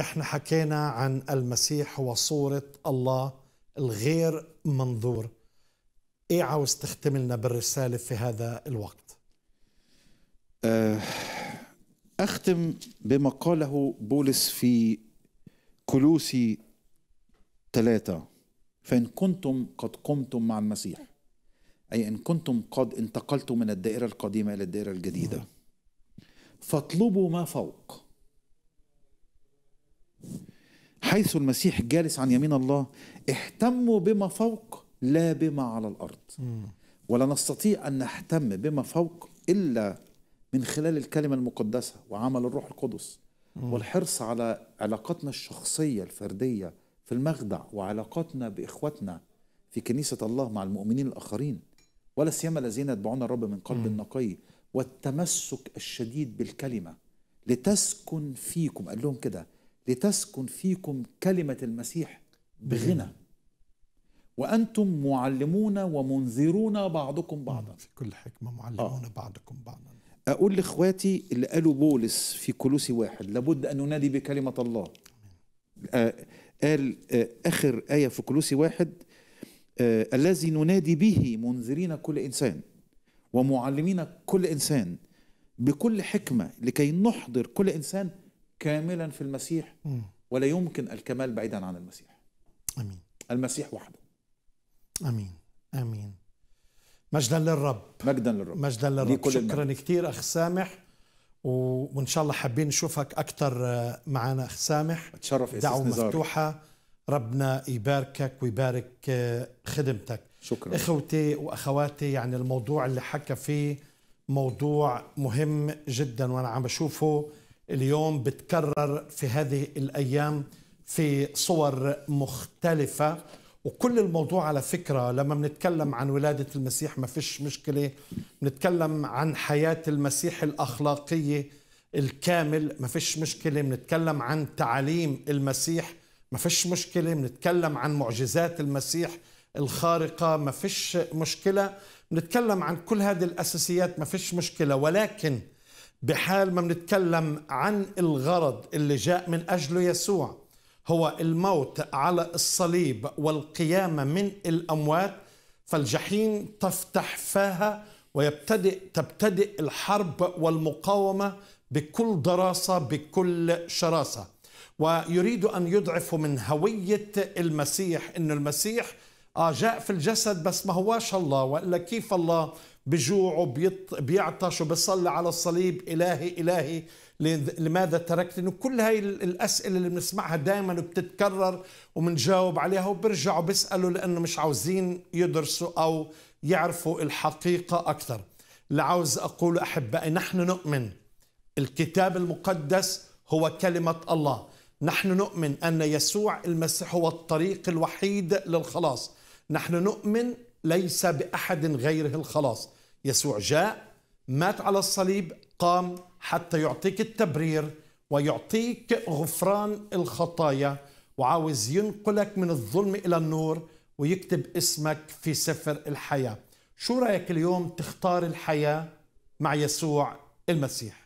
احنا حكينا عن المسيح وصورة الله الغير منظور ايه عاوز تختم لنا بالرسالة في هذا الوقت آه، أختم بما قاله بولس في كلوسي ثلاثة فإن كنتم قد قمتم مع المسيح أي إن كنتم قد انتقلتم من الدائرة القديمة إلى الدائرة الجديدة فاطلبوا ما فوق حيث المسيح جالس عن يمين الله اهتموا بما فوق لا بما على الارض ولا نستطيع ان نهتم بما فوق الا من خلال الكلمه المقدسه وعمل الروح القدس والحرص على علاقاتنا الشخصيه الفرديه في المخدع وعلاقاتنا باخواتنا في كنيسه الله مع المؤمنين الاخرين ولا سيما الذين يتبعون الرب من قلب نقي والتمسك الشديد بالكلمه لتسكن فيكم قال لهم كده لتسكن فيكم كلمة المسيح بغنى وأنتم معلمون ومنذرون بعضكم بعضا في كل حكمة معلمون آه. بعضكم بعضا أقول لإخواتي اللي قالوا بولس في كلوسي واحد لابد أن ننادي بكلمة الله آه قال آه آخر آية في كلوسي واحد آه الذي ننادي به منذرين كل إنسان ومعلمين كل إنسان بكل حكمة لكي نحضر كل إنسان كاملا في المسيح ولا يمكن الكمال بعيدا عن المسيح امين المسيح وحده امين امين مجدا للرب مجدا للرب مجدا للرب شكرا كثير اخ سامح وان شاء الله حابين نشوفك اكثر آه، معنا اخ سامح اتشرف دعوه مفتوحه ربنا يباركك ويبارك آه، خدمتك شكرا اخوتي واخواتي يعني الموضوع اللي حكى فيه موضوع مهم جدا وانا عم بشوفه اليوم بتكرر في هذه الايام في صور مختلفه وكل الموضوع على فكرة لما بنتكلم عن ولادة المسيح ما فيش مشكلة بنتكلم عن حياة المسيح الأخلاقية الكامل ما فيش مشكلة بنتكلم عن تعاليم المسيح ما فيش مشكلة بنتكلم عن معجزات المسيح الخارقة ما فيش مشكلة بنتكلم عن كل هذه الأساسيات ما فيش مشكلة ولكن بحال ما بنتكلم عن الغرض اللي جاء من أجله يسوع هو الموت على الصليب والقيامة من الأموات فالجحيم تفتح فاها ويبتدئ تبتدئ الحرب والمقاومة بكل دراسة بكل شراسة ويريد أن يضعف من هوية المسيح أن المسيح آه جاء في الجسد بس ما هواش الله وإلا كيف الله بجوع وبيعطش وبيصلي بيصلي على الصليب إلهي إلهي لماذا تركتني كل هاي الأسئلة اللي بنسمعها دائما بتتكرر وبنجاوب عليها وبرجعوا بيسألوا لأنه مش عاوزين يدرسوا أو يعرفوا الحقيقة أكثر اللي عاوز أقول أحبائي نحن نؤمن الكتاب المقدس هو كلمة الله نحن نؤمن أن يسوع المسيح هو الطريق الوحيد للخلاص نحن نؤمن ليس بأحد غيره الخلاص يسوع جاء مات على الصليب قام حتى يعطيك التبرير ويعطيك غفران الخطايا وعاوز ينقلك من الظلم إلى النور ويكتب اسمك في سفر الحياة شو رأيك اليوم تختار الحياة مع يسوع المسيح